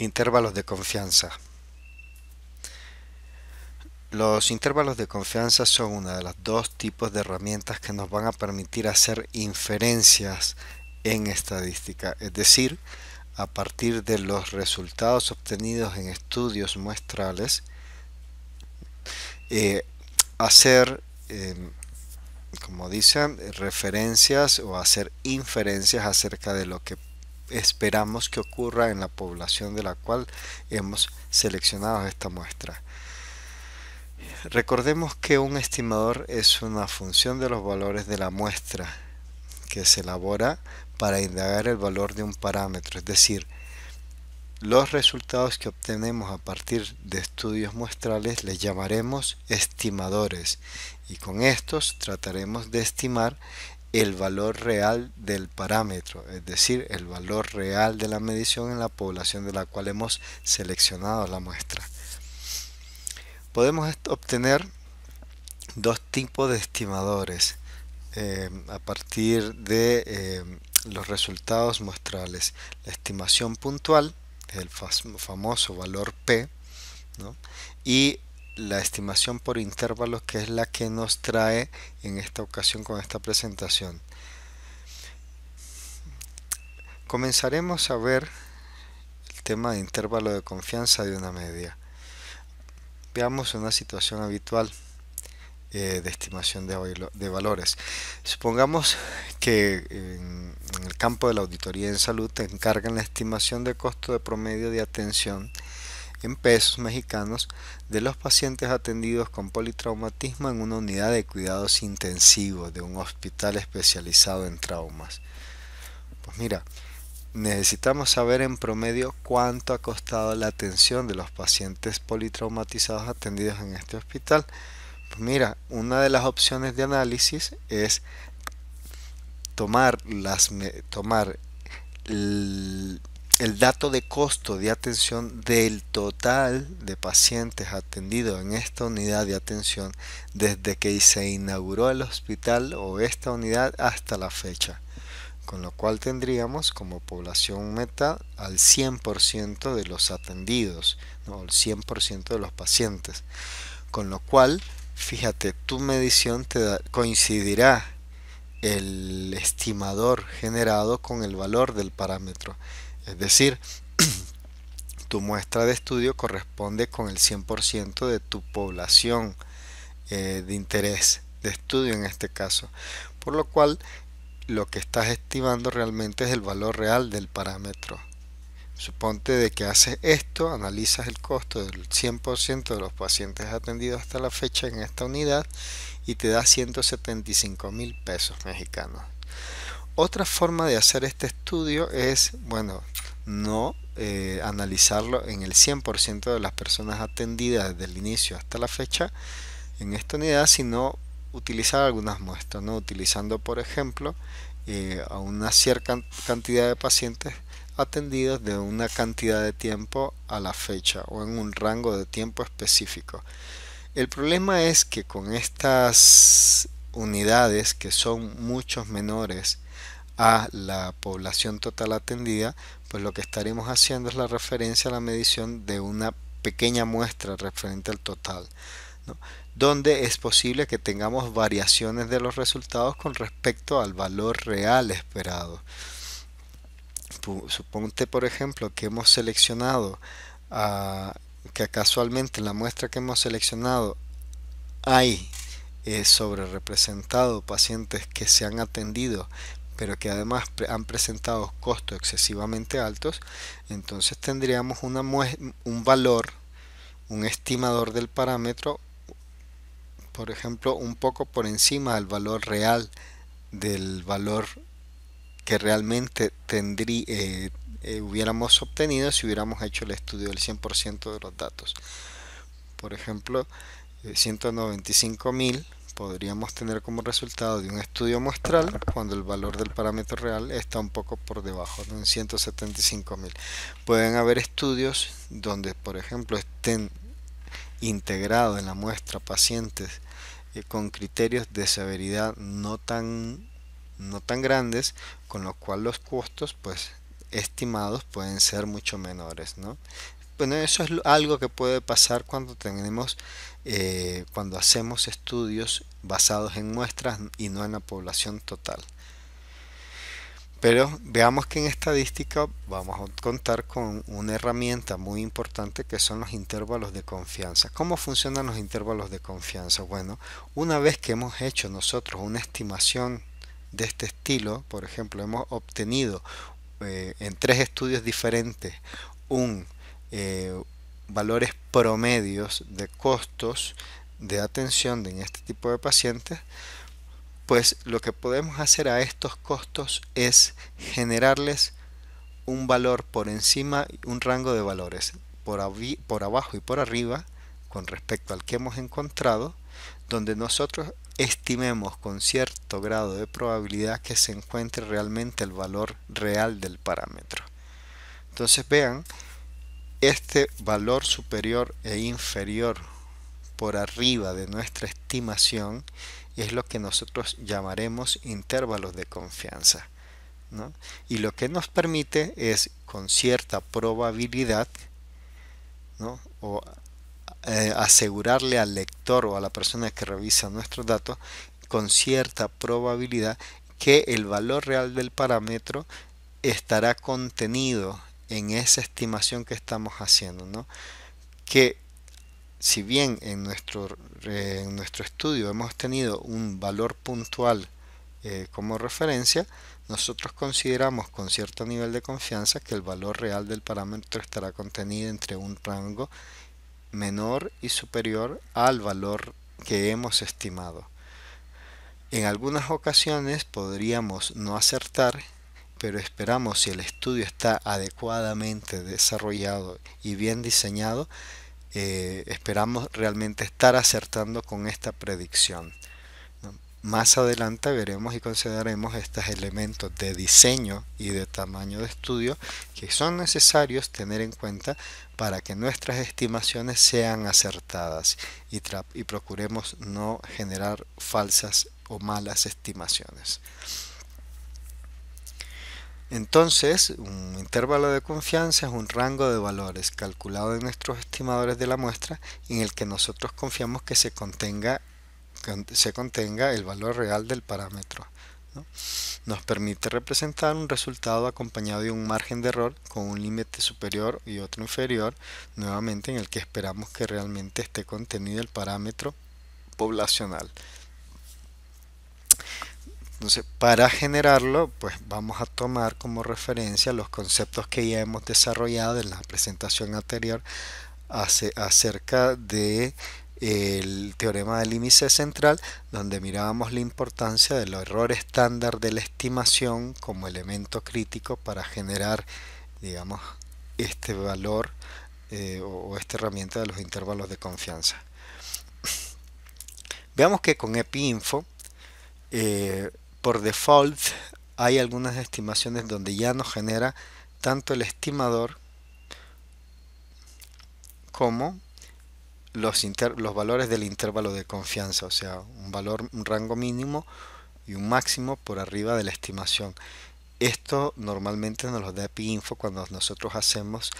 Intervalos de confianza. Los intervalos de confianza son una de las dos tipos de herramientas que nos van a permitir hacer inferencias en estadística, es decir, a partir de los resultados obtenidos en estudios muestrales, eh, hacer, em, como dicen, referencias o hacer inferencias acerca de lo que esperamos que ocurra en la población de la cual hemos seleccionado esta muestra. Recordemos que un estimador es una función de los valores de la muestra que se elabora para indagar el valor de un parámetro, es decir, los resultados que obtenemos a partir de estudios muestrales les llamaremos estimadores y con estos trataremos de estimar el valor real del parámetro, es decir, el valor real de la medición en la población de la cual hemos seleccionado la muestra. Podemos obtener dos tipos de estimadores eh, a partir de eh, los resultados muestrales. La estimación puntual, el famoso valor P, y la estimación por intervalos que es la que nos trae en esta ocasión con esta presentación. Comenzaremos a ver el tema de intervalo de confianza de una media. Veamos una situación habitual eh, de estimación de, valores. Supongamos que en, el campo de la auditoría en salud te encargan la estimación de costo de promedio de atención en pesos mexicanos de los pacientes atendidos con politraumatismo en una unidad de cuidados intensivos de un hospital especializado en traumas. Pues mira, necesitamos saber en promedio cuánto ha costado la atención de los pacientes politraumatizados atendidos en este hospital. Pues mira, una de las opciones de análisis es tomar las tomar el, el dato de costo de atención del total de pacientes atendidos en esta unidad de atención desde que se inauguró el hospital o esta unidad hasta la fecha. Con lo cual tendríamos como población meta al 100% de los atendidos, o el 100% de los pacientes. Con lo cual, fíjate, tu medición te coincidirá el estimador generado con el valor del parámetro. Es decir, tu muestra de estudio corresponde con el 100% de tu población eh, de interés de estudio en este caso. Por lo cual, lo que estás estimando realmente es el valor real del parámetro. Suponte de que haces esto, analizas el costo del 100% de los pacientes atendidos hasta la fecha en esta unidad y te da 175 mil pesos mexicanos. Otra forma de hacer este estudio es, bueno, no eh, analizarlo en el 100% de las personas atendidas desde el inicio hasta la fecha en esta unidad, sino utilizar algunas muestras, ¿no? utilizando por ejemplo eh, a una cierta cantidad de pacientes atendidos de una cantidad de tiempo a la fecha o en un rango de tiempo específico. El problema es que con estas unidades que son muchos menores a la población total atendida, pues lo que estaremos haciendo es la referencia a la medición de una pequeña muestra referente al total, donde es posible que tengamos variaciones de los resultados con respecto al valor real esperado. Suponte, por ejemplo, que hemos seleccionado, ah, que casualmente la muestra que hemos seleccionado hay eh, sobre representado pacientes que se han atendido pero que además han presentado costos excesivamente altos, entonces tendríamos un valor, un estimador del parámetro, por ejemplo, un poco por encima del valor real, del valor que realmente eh, eh, hubiéramos obtenido si hubiéramos hecho el estudio del 100% de los datos. Por ejemplo, 195.000 eh, podríamos tener como resultado de un estudio muestral cuando el valor del parámetro real está un poco por debajo, en 175.000. Pueden haber estudios donde, por ejemplo, estén integrados en la muestra pacientes eh, con criterios de severidad no tan, no tan grandes, con lo cual los costos pues estimados pueden ser mucho menores, ¿no? Bueno, eso es algo que puede pasar cuando tenemos, eh, cuando hacemos estudios basados en muestras y no en la población total. Pero veamos que en estadística vamos a contar con una herramienta muy importante que son los intervalos de confianza. ¿Cómo funcionan los intervalos de confianza? Bueno, una vez que hemos hecho nosotros una estimación de este estilo, por ejemplo, hemos obtenido eh, en tres estudios diferentes un eh, valores promedios de costos de atención en este tipo de pacientes, pues lo que podemos hacer a estos costos es generarles un valor por encima, un rango de valores por, por abajo y por arriba con respecto al que hemos encontrado, donde nosotros estimemos con cierto grado de probabilidad que se encuentre realmente el valor real del parámetro. Entonces vean este valor superior e inferior por arriba de nuestra estimación es lo que nosotros llamaremos intervalos de confianza. Y lo que nos permite es con cierta probabilidad o eh, asegurarle al lector o a la persona que revisa nuestros datos con cierta probabilidad que el valor real del parámetro estará contenido en esa estimación que estamos haciendo, ¿no? Que si bien en nuestro, nuestro estudio hemos tenido un valor puntual eh, como referencia, nosotros consideramos con cierto nivel de confianza que el valor real del parámetro estará contenido entre un rango menor y superior al valor que hemos estimado. En algunas ocasiones podríamos no acertar pero esperamos si el estudio está adecuadamente desarrollado y bien diseñado, eh, esperamos realmente estar acertando con esta predicción. Más adelante veremos y consideraremos estos elementos de diseño y de tamaño de estudio que son necesarios tener en cuenta para que nuestras estimaciones sean acertadas y, y procuremos no generar falsas o malas estimaciones. Entonces, un intervalo de confianza es un rango de valores calculado en nuestros estimadores de la muestra en el que nosotros confiamos que se contenga, el valor real del parámetro. Nos permite representar un resultado acompañado de un margen de error con un límite superior y otro inferior, nuevamente en el que esperamos que realmente esté contenido el parámetro poblacional. Entonces, para generarlo, pues vamos a tomar como referencia los conceptos que ya hemos desarrollado en la presentación anterior acerca de el teorema del índice central, donde mirábamos la importancia del error estándar de la estimación como elemento crítico para generar, digamos, este valor eh, o, esta herramienta de los intervalos de confianza. Veamos que con EpiInfo eh, por default hay algunas estimaciones donde ya nos genera tanto el estimador como los, los, valores del intervalo de confianza, o sea, un valor, un rango mínimo y un máximo por arriba de la estimación. Esto normalmente nos lo da PINFO cuando nosotros hacemos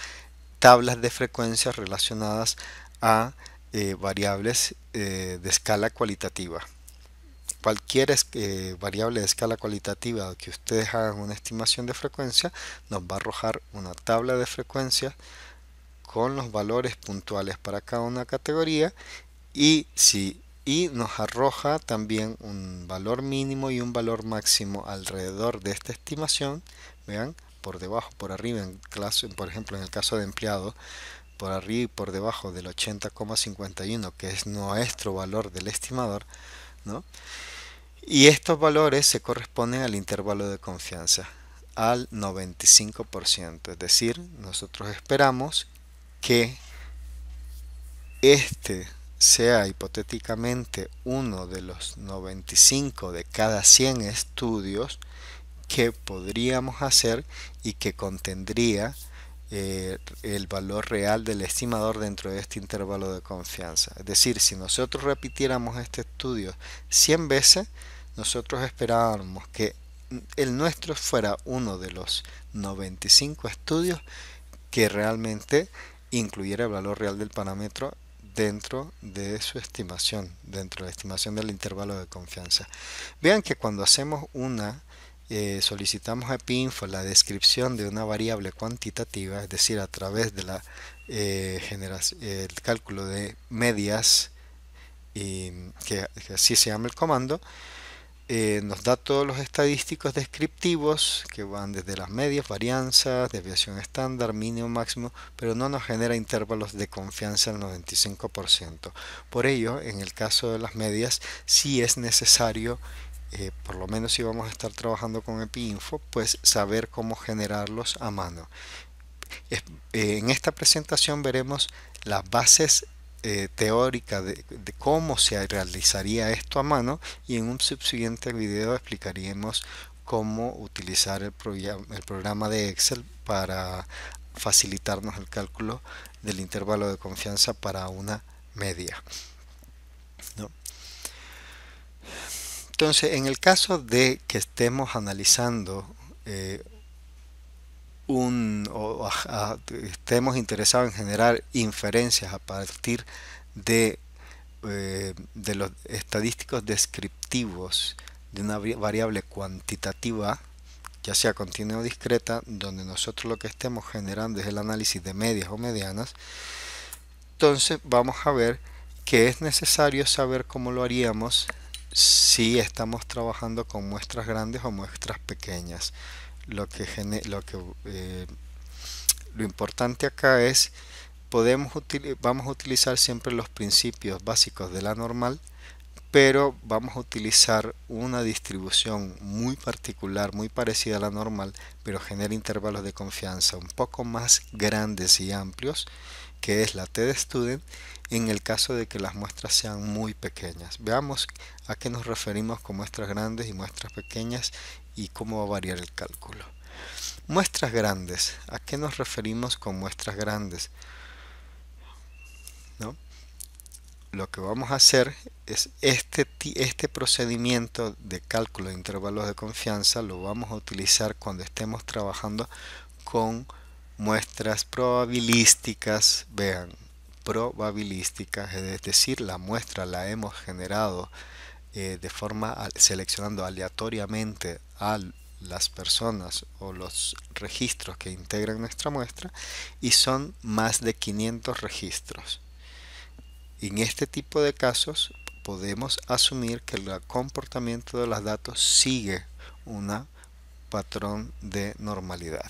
tablas de frecuencias relacionadas a eh, variables eh, de escala cualitativa cualquier eh, variable de escala cualitativa que ustedes hagan una estimación de frecuencia nos va a arrojar una tabla de frecuencia con los valores puntuales para cada una categoría y si y nos arroja también un valor mínimo y un valor máximo alrededor de esta estimación vean por debajo por arriba en clase por ejemplo en el caso de empleado por arriba y por debajo del 80,51 que es nuestro valor del estimador ¿no? Y estos valores se corresponden al intervalo de confianza, al 95%. Es decir, nosotros esperamos que este sea hipotéticamente uno de los 95 de cada 100 estudios que podríamos hacer y que contendría eh, el valor real del estimador dentro de este intervalo de confianza. Es decir, si nosotros repitiéramos este estudio 100 veces, nosotros esperábamos que el nuestro fuera uno de los 95 estudios que realmente incluyera el valor real del parámetro dentro de su estimación, dentro de la estimación del intervalo de confianza. Vean que cuando hacemos una eh, solicitamos a PINFO la descripción de una variable cuantitativa, es decir, a través del eh, cálculo de medias, y que, así se llama el comando, eh, nos da todos los estadísticos descriptivos que van desde las medias, varianzas, desviación estándar, mínimo, máximo, pero no nos genera intervalos de confianza al 95%. Por ello, en el caso de las medias, sí es necesario eh, por lo menos si vamos a estar trabajando con EpiInfo, pues saber cómo generarlos a mano. Eh, en esta presentación veremos las bases eh, teóricas de, cómo se realizaría esto a mano y en un subsiguiente video explicaríamos cómo utilizar el programa de Excel para facilitarnos el cálculo del intervalo de confianza para una media. Entonces, en el caso de que estemos analizando eh, un, o estemos interesados en generar inferencias a partir de, eh, de los estadísticos descriptivos de una variable cuantitativa, ya sea continua o discreta, donde nosotros lo que estemos generando es el análisis de medias o medianas, entonces vamos a ver que es necesario saber cómo lo haríamos si estamos trabajando con muestras grandes o muestras pequeñas. Lo que, lo, eh, lo importante acá es podemos vamos a utilizar siempre los principios básicos de la normal, pero vamos a utilizar una distribución muy particular, muy parecida a la normal, pero genera intervalos de confianza un poco más grandes y amplios que es la T de Student, en el caso de que las muestras sean muy pequeñas. Veamos a qué nos referimos con muestras grandes y muestras pequeñas y cómo va a variar el cálculo. Muestras grandes. ¿A qué nos referimos con muestras grandes? ¿No? Lo que vamos a hacer es este, este procedimiento de cálculo de intervalos de confianza lo vamos a utilizar cuando estemos trabajando con muestras probabilísticas, vean, probabilísticas, es decir, la muestra la hemos generado eh, de forma seleccionando aleatoriamente a las personas o los registros que integran nuestra muestra y son más de 500 registros. En este tipo de casos podemos asumir que el comportamiento de los datos sigue un patrón de normalidad.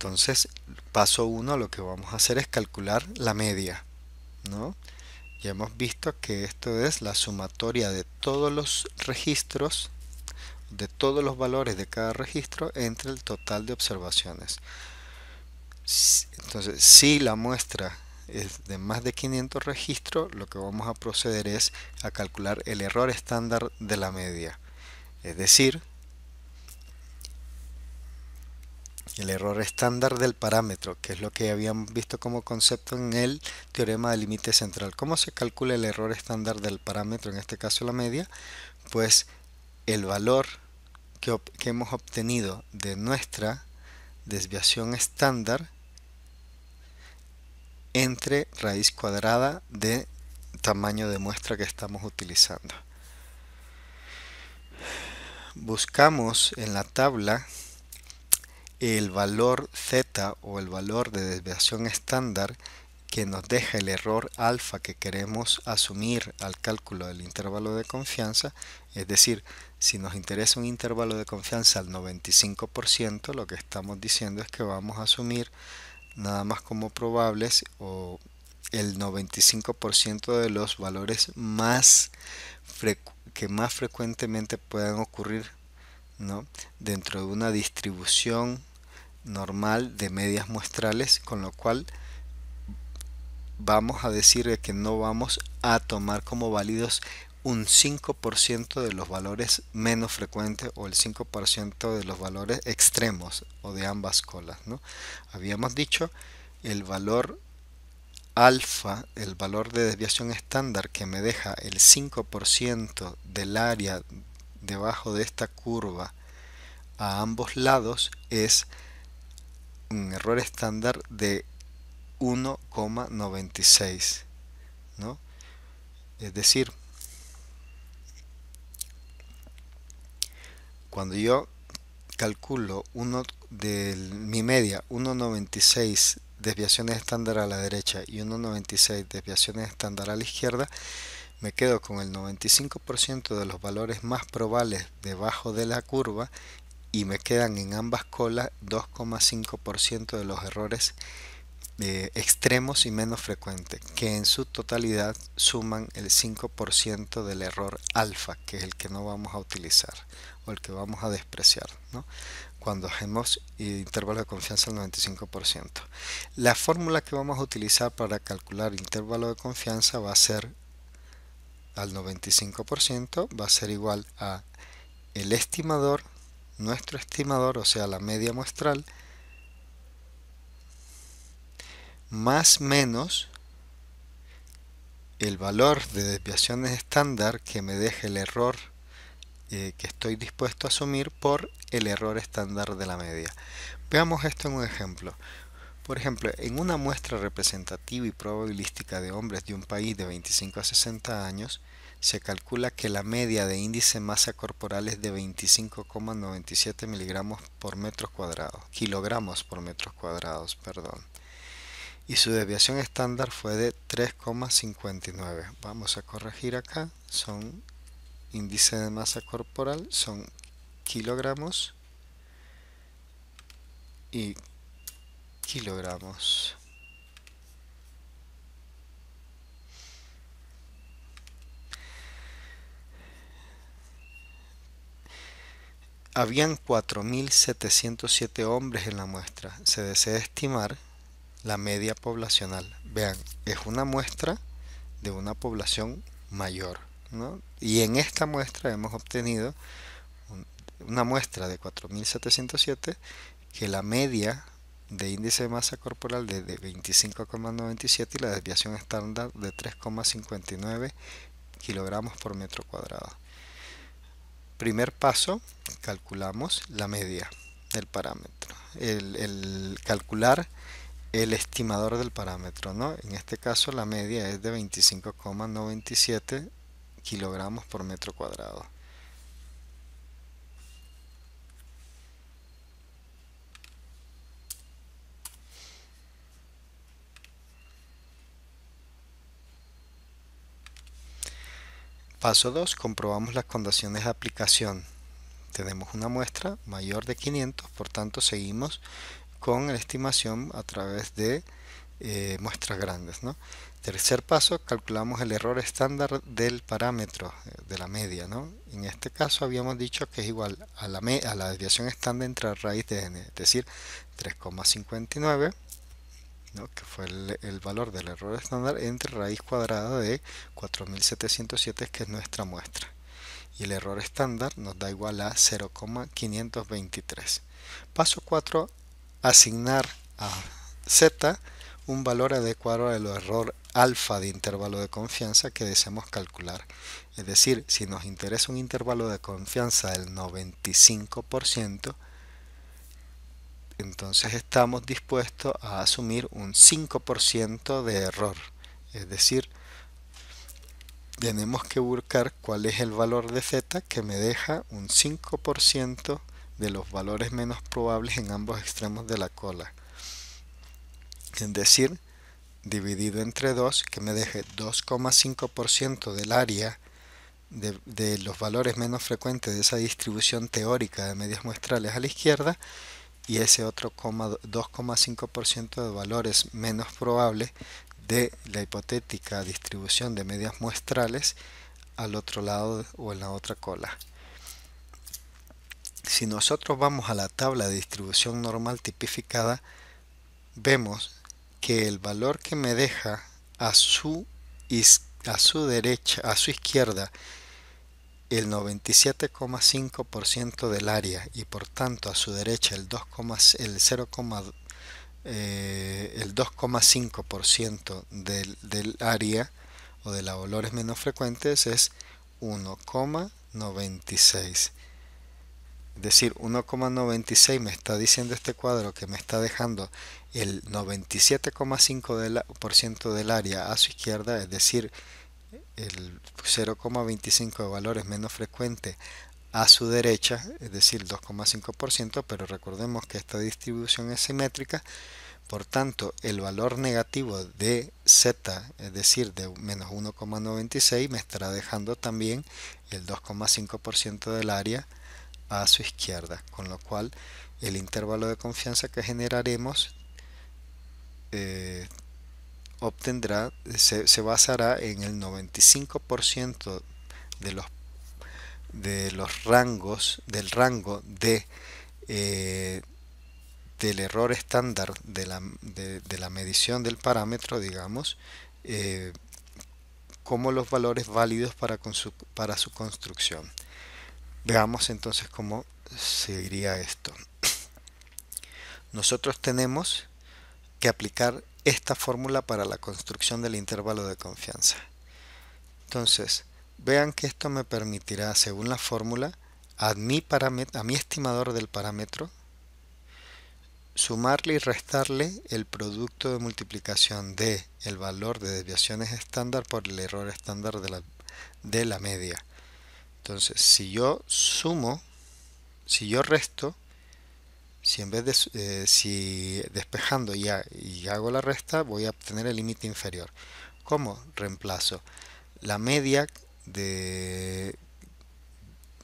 Entonces, paso 1 lo que vamos a hacer es calcular la media, ¿no? Ya hemos visto que esto es la sumatoria de todos los registros, de todos los valores de cada registro entre el total de observaciones. Entonces, si la muestra es de más de 500 registros, lo que vamos a proceder es a calcular el error estándar de la media. Es decir, el error estándar del parámetro, que es lo que habíamos visto como concepto en el teorema del límite central. ¿Cómo se calcula el error estándar del parámetro, en este caso la media? Pues el valor que, que hemos obtenido de nuestra desviación estándar entre raíz cuadrada de tamaño de muestra que estamos utilizando. Buscamos en la tabla el valor z o el valor de desviación estándar que nos deja el error alfa que queremos asumir al cálculo del intervalo de confianza, es decir, si nos interesa un intervalo de confianza al 95%, lo que estamos diciendo es que vamos a asumir nada más como probables o el 95% de los valores más que más frecuentemente puedan ocurrir dentro de una distribución normal de medias muestrales, con lo cual vamos a decir que no vamos a tomar como válidos un 5% de los valores menos frecuentes o el 5% de los valores extremos o de ambas colas. Habíamos dicho el valor alfa, el valor de desviación estándar que me deja el 5% del área debajo de esta curva a ambos lados es un error estándar de 1,96 ¿no? es decir cuando yo calculo uno de mi media 1,96 desviaciones estándar a la derecha y 1,96 desviaciones estándar a la izquierda me quedo con el 95% de los valores más probables debajo de la curva y me quedan en ambas colas 2,5% de los errores eh, extremos y menos frecuentes, que en su totalidad suman el 5% del error alfa, que es el que no vamos a utilizar o el que vamos a despreciar. cuando hacemos eh, intervalo de confianza al 95%. La fórmula que vamos a utilizar para calcular intervalo de confianza va a ser al 95%, va a ser igual a el estimador nuestro estimador, o sea, la media muestral, más menos el valor de desviaciones estándar que me deje el error eh, que estoy dispuesto a asumir por el error estándar de la media. Veamos esto en un ejemplo. Por ejemplo, en una muestra representativa y probabilística de hombres de un país de 25 a 60 años, se calcula que la media de índice masa corporal es de 25,97 miligramos por metro cuadrado, kilogramos por metros cuadrados, perdón. Y su desviación estándar fue de 3,59. Vamos a corregir acá, son índice de masa corporal, son kilogramos y kilogramos. Habían 4.707 hombres en la muestra. Se desea estimar la media poblacional. Vean, es una muestra de una población mayor. Y en esta muestra hemos obtenido una muestra de 4.707 que la media de índice de masa corporal de, 25,97 y la desviación estándar de 3,59 kilogramos por metro cuadrado. Primer paso, calculamos la media del parámetro. El, calcular el estimador del parámetro, ¿no? En este caso la media es de 25,97 kilogramos por metro cuadrado. Paso 2. Comprobamos las condiciones de aplicación. Tenemos una muestra mayor de 500, por tanto seguimos con la estimación a través de eh, muestras grandes. Tercer paso, calculamos el error estándar del parámetro eh, de la media. En este caso habíamos dicho que es igual a la, a la desviación estándar entre raíz de n, es decir, 3,59 que fue el, el, valor del error estándar entre raíz cuadrada de 4707 que es nuestra muestra y el error estándar nos da igual a 0,523 paso 4 asignar a z un valor adecuado al error alfa de intervalo de confianza que deseamos calcular es decir si nos interesa un intervalo de confianza del 95% entonces estamos dispuestos a asumir un 5% de error. Es decir, tenemos que buscar cuál es el valor de z que me deja un 5% de los valores menos probables en ambos extremos de la cola. Es decir, dividido entre 2, que me deje 2,5% del área de, de, los valores menos frecuentes de esa distribución teórica de medias muestrales a la izquierda y ese otro 2,5% de valores menos probable de la hipotética distribución de medias muestrales al otro lado o en la otra cola. Si nosotros vamos a la tabla de distribución normal tipificada, vemos que el valor que me deja a su, a su derecha, a su izquierda, el 97,5% del área y por tanto a su derecha el 2,5% eh, del, del, área o de los valores menos frecuentes es 1,96 es decir 1,96 me está diciendo este cuadro que me está dejando el 97,5% del área a su izquierda es decir el 0,25 de valores menos frecuente a su derecha, es decir, 2,5%, pero recordemos que esta distribución es simétrica, por tanto, el valor negativo de z, es decir, de menos 1,96, me estará dejando también el 2,5% del área a su izquierda, con lo cual el intervalo de confianza que generaremos eh, obtendrá, se, basará en el 95% de los, de los rangos, del rango de, eh, del error estándar de la, de, la, medición del parámetro, digamos, eh, como los valores válidos para, su, para su construcción. Veamos entonces cómo seguiría esto. Nosotros tenemos que aplicar esta fórmula para la construcción del intervalo de confianza. Entonces, vean que esto me permitirá, según la fórmula, a mi, estimador del parámetro, sumarle y restarle el producto de multiplicación de el valor de desviaciones estándar por el error estándar de la media. Entonces, si yo sumo, si yo resto, si en vez de eh, si despejando ya y hago la resta voy a obtener el límite inferior ¿cómo? reemplazo la media de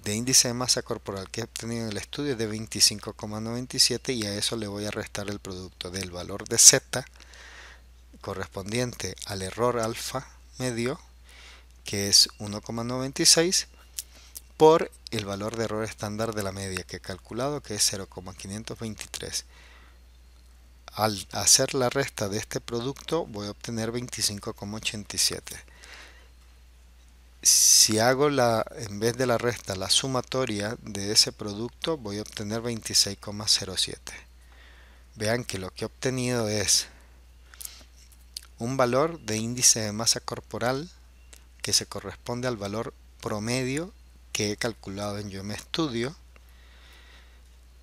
de índice de masa corporal que he obtenido en el estudio de 25,97 y a eso le voy a restar el producto del valor de z correspondiente al error alfa medio que es 1,96 por el valor de error estándar de la media que he calculado que es 0,523. Al hacer la resta de este producto voy a obtener 25,87. Si hago la, en vez de la resta la sumatoria de ese producto voy a obtener 26,07. Vean que lo que he obtenido es un valor de índice de masa corporal que se corresponde al valor promedio que he calculado en Yo Me Estudio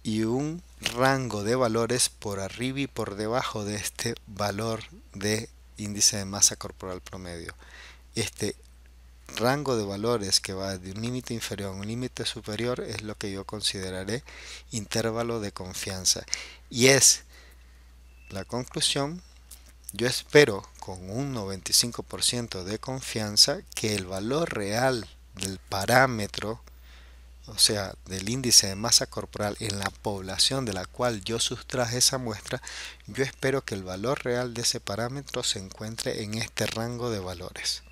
y un rango de valores por arriba y por debajo de este valor de índice de masa corporal promedio. Este rango de valores que va de un límite inferior a un límite superior es lo que yo consideraré intervalo de confianza. Y es la conclusión, yo espero con un 95% de confianza que el valor real del parámetro, o sea, del índice de masa corporal en la población de la cual yo sustraje esa muestra, yo espero que el valor real de ese parámetro se encuentre en este rango de valores.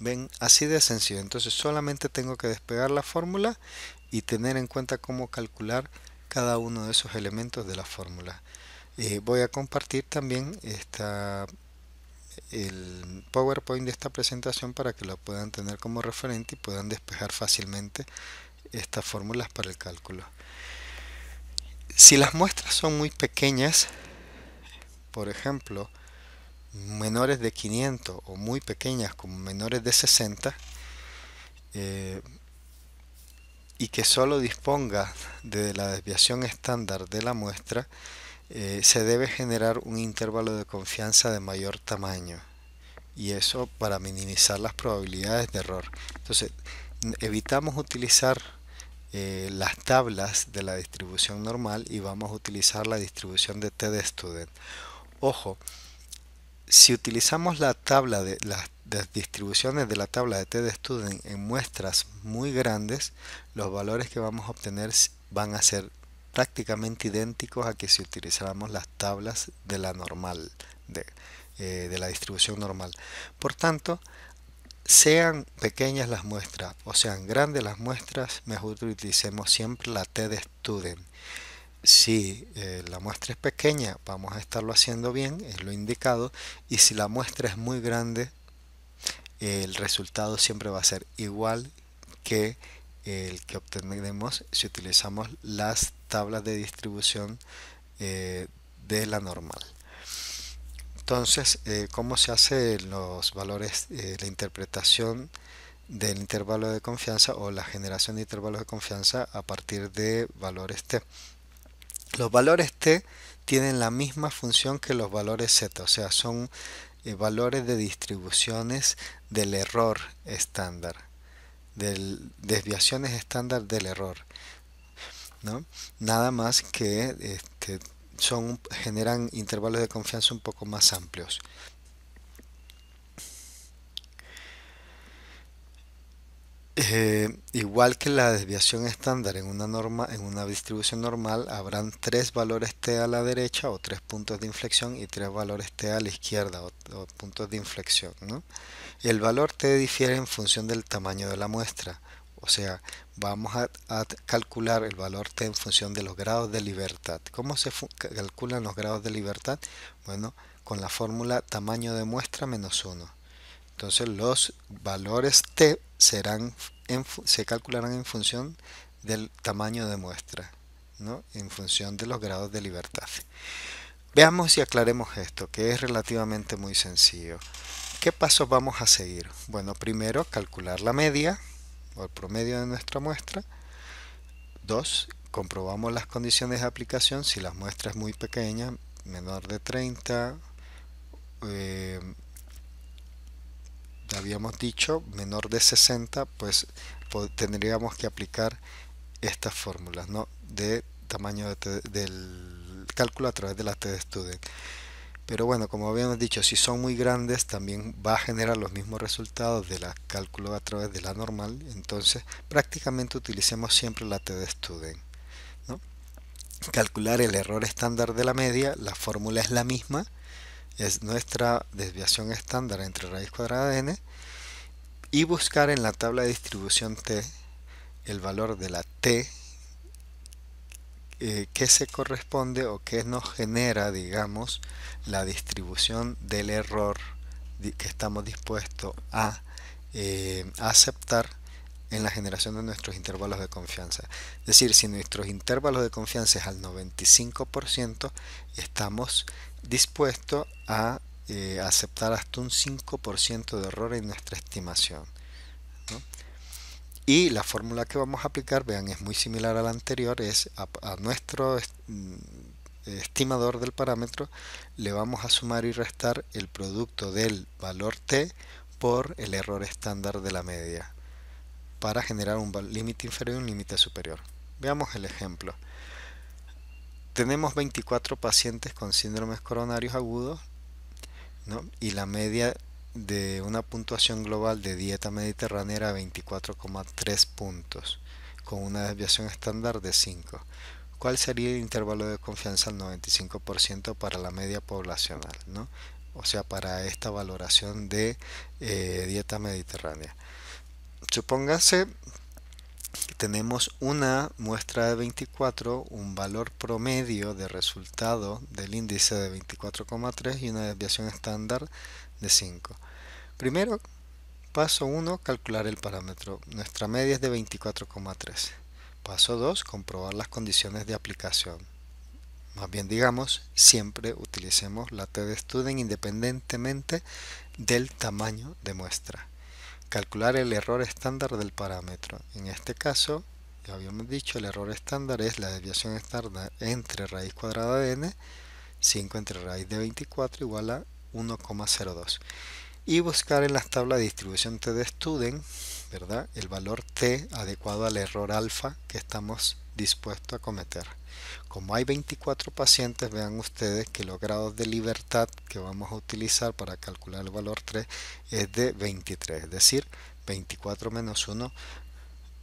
¿Ven? Así de sencillo. Entonces solamente tengo que despegar la fórmula y tener en cuenta cómo calcular cada uno de esos elementos de la fórmula. Eh, voy a compartir también esta el PowerPoint de esta presentación para que lo puedan tener como referente y puedan despejar fácilmente estas fórmulas para el cálculo. Si las muestras son muy pequeñas, por ejemplo, menores de 500 o muy pequeñas como menores de 60, eh, y que solo disponga de la desviación estándar de la muestra, eh, se debe generar un intervalo de confianza de mayor tamaño y eso para minimizar las probabilidades de error. Entonces, evitamos utilizar eh, las tablas de la distribución normal y vamos a utilizar la distribución de t de student. Ojo, si utilizamos la tabla de las distribuciones de la tabla de t de student en muestras muy grandes, los valores que vamos a obtener van a ser prácticamente idénticos a que si utilizáramos las tablas de la normal, eh, de, la distribución normal. Por tanto, sean pequeñas las muestras o sean grandes las muestras, mejor utilicemos siempre la T de Student. Si eh, la muestra es pequeña, vamos a estarlo haciendo bien, es lo indicado, y si la muestra es muy grande, el resultado siempre va a ser igual que el que obtenemos si utilizamos las tablas de distribución eh, de la normal. Entonces, eh, ¿cómo se hace los valores, eh, la interpretación del intervalo de confianza o la generación de intervalos de confianza a partir de valores T? Los valores T tienen la misma función que los valores Z, o sea, son valores de distribuciones del error estándar, de desviaciones estándar del error. Nada más que eh, generan intervalos de confianza un poco más amplios. Eh, igual que la desviación estándar en una, norma, en una distribución normal, habrán tres valores T a la derecha o tres puntos de inflexión y tres valores T a la izquierda o, puntos de inflexión. El valor T difiere en función del tamaño de la muestra. O sea, vamos a, calcular el valor t en función de los grados de libertad. ¿Cómo se calculan los grados de libertad? Bueno, con la fórmula tamaño de muestra menos 1. Entonces los valores t serán se calcularán en función del tamaño de muestra, ¿no? en función de los grados de libertad. Veamos y aclaremos esto, que es relativamente muy sencillo. ¿Qué pasos vamos a seguir? Bueno, primero calcular la media, o el promedio de nuestra muestra. 2. Comprobamos las condiciones de aplicación si la muestra es muy pequeña, menor de 30, eh, habíamos dicho menor de 60, pues tendríamos que aplicar estas fórmulas ¿no? de tamaño del cálculo a través de la T Student. Pero bueno, como habíamos dicho, si son muy grandes también va a generar los mismos resultados de la cálculo a través de la normal. Entonces prácticamente utilicemos siempre la T de Student. Calcular el error estándar de la media, la fórmula es la misma, es nuestra desviación estándar entre raíz cuadrada de n y buscar en la tabla de distribución T el valor de la T eh, qué se corresponde o qué nos genera, digamos, la distribución del error que estamos dispuestos eh, a aceptar en la generación de nuestros intervalos de confianza. Es decir, si nuestros intervalos de confianza es al 95%, estamos dispuestos a eh, aceptar hasta un 5% de error en nuestra estimación. ¿no? Y la fórmula que vamos a aplicar, vean, es muy similar a la anterior, es a, nuestro mm, estimador del parámetro le vamos a sumar y restar el producto del valor t por el error estándar de la media para generar un límite inferior y un límite superior. Veamos el ejemplo. Tenemos 24 pacientes con síndromes coronarios agudos y la media de una puntuación global de dieta mediterránea 24,3 puntos, con una desviación estándar de 5. ¿Cuál sería el intervalo de confianza al 95% para la media poblacional? O sea, para esta valoración de eh, dieta mediterránea. Supóngase tenemos una muestra de 24, un valor promedio de resultado del índice de 24,3 y una desviación estándar de 5. Primero, paso 1, calcular el parámetro. Nuestra media es de 24,3. Paso 2, comprobar las condiciones de aplicación. Más bien digamos, siempre utilicemos la T de Student independientemente del tamaño de muestra calcular el error estándar del parámetro. En este caso, ya habíamos dicho, el error estándar es la desviación estándar entre raíz cuadrada de n, 5 entre raíz de 24 igual a 1,02. Y buscar en las tablas de distribución t de student, ¿verdad? El valor t adecuado al error alfa que estamos dispuestos a cometer. Como hay 24 pacientes, vean ustedes que los grados de libertad que vamos a utilizar para calcular el valor 3 es de 23, es decir, 24 menos 1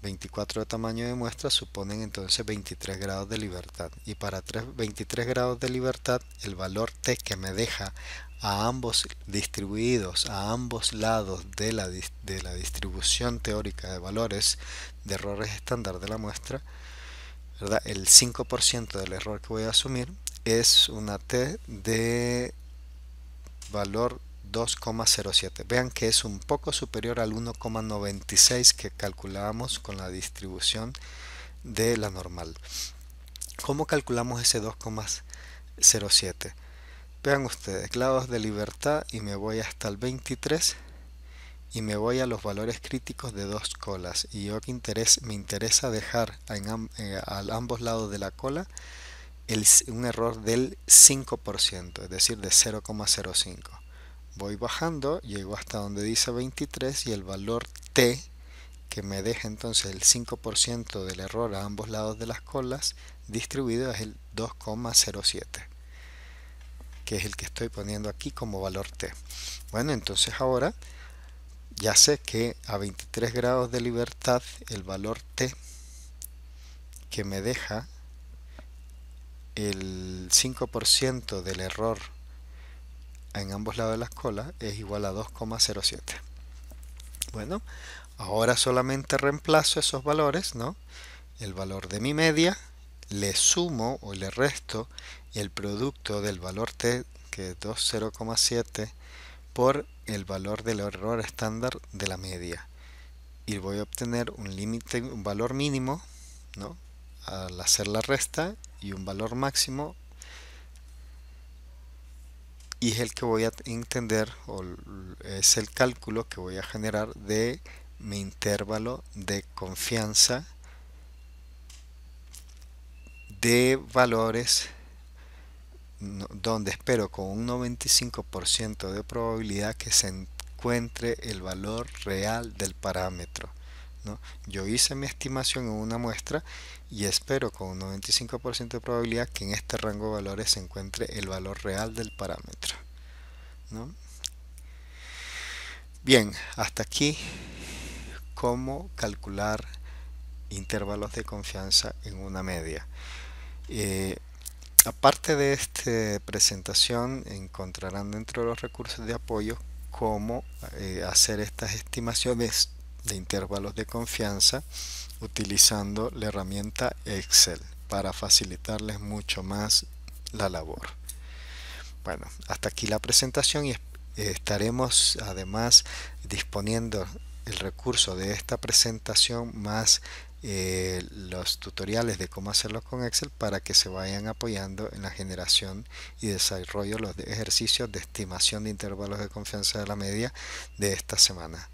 24 de tamaño de muestra suponen entonces 23 grados de libertad y para 23 grados de libertad el valor T que me deja a ambos distribuidos a ambos lados de la distribución teórica de valores de errores estándar de la muestra el 5% del error que voy a asumir es una T de valor 2,07. Vean que es un poco superior al 1,96 que calculábamos con la distribución de la normal. ¿Cómo calculamos ese 2,07? Vean ustedes, clavos de libertad y me voy hasta el 23 y me voy a los valores críticos de dos colas y yo interés, me interesa dejar a eh, ambos lados de la cola un error del 5%, es decir, de 0,05. Voy bajando, llego hasta donde dice 23 y el valor T, que me deja entonces el 5% del error a ambos lados de las colas, distribuido es el 2,07 que es el que estoy poniendo aquí como valor T. Bueno, entonces ahora ya sé que a 23 grados de libertad el valor T que me deja el 5% del error en ambos lados de las cola es igual a 2,07 bueno ahora solamente reemplazo esos valores no el valor de mi media le sumo o le resto el producto del valor T que es 2,0,7 por el valor del error estándar de la media y voy a obtener un límite un valor mínimo ¿no? al hacer la resta y un valor máximo y es el que voy a entender o es el cálculo que voy a generar de mi intervalo de confianza de valores donde espero con un 95% de probabilidad que se encuentre el valor real del parámetro. Yo hice mi estimación en una muestra y espero con un 95% de probabilidad que en este rango de valores se encuentre el valor real del parámetro. Bien, hasta aquí cómo calcular intervalos de confianza en una media. Eh, Aparte de esta presentación, encontrarán dentro de los recursos de apoyo cómo eh, hacer estas estimaciones de intervalos de confianza utilizando la herramienta Excel para facilitarles mucho más la labor. Bueno, hasta aquí la presentación y estaremos además disponiendo el recurso de esta presentación más eh, los tutoriales de cómo hacerlo con Excel para que se vayan apoyando en la generación y desarrollo los ejercicios de estimación de intervalos de confianza de la media de esta semana.